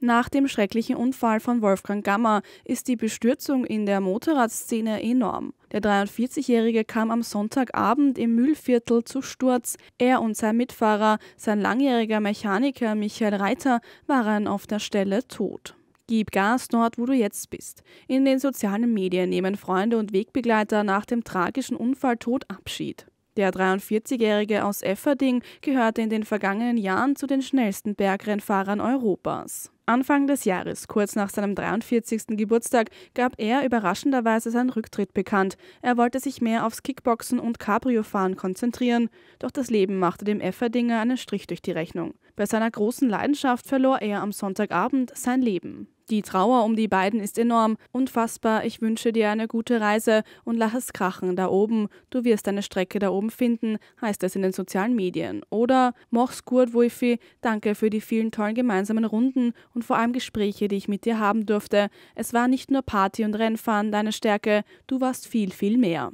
Nach dem schrecklichen Unfall von Wolfgang Gammer ist die Bestürzung in der Motorradszene enorm. Der 43-Jährige kam am Sonntagabend im Mühlviertel zu Sturz. Er und sein Mitfahrer, sein langjähriger Mechaniker Michael Reiter, waren auf der Stelle tot. Gib Gas dort, wo du jetzt bist. In den sozialen Medien nehmen Freunde und Wegbegleiter nach dem tragischen Unfall tot Abschied. Der 43-Jährige aus Efferding gehörte in den vergangenen Jahren zu den schnellsten Bergrennfahrern Europas. Anfang des Jahres, kurz nach seinem 43. Geburtstag, gab er überraschenderweise seinen Rücktritt bekannt. Er wollte sich mehr aufs Kickboxen und Cabrio-Fahren konzentrieren, doch das Leben machte dem Efferdinger einen Strich durch die Rechnung. Bei seiner großen Leidenschaft verlor er am Sonntagabend sein Leben. Die Trauer um die beiden ist enorm, unfassbar. Ich wünsche dir eine gute Reise und lass es krachen da oben. Du wirst eine Strecke da oben finden, heißt es in den sozialen Medien. Oder mach's gut, Wolfi. Danke für die vielen tollen gemeinsamen Runden und vor allem Gespräche, die ich mit dir haben durfte. Es war nicht nur Party und Rennfahren deine Stärke, du warst viel, viel mehr.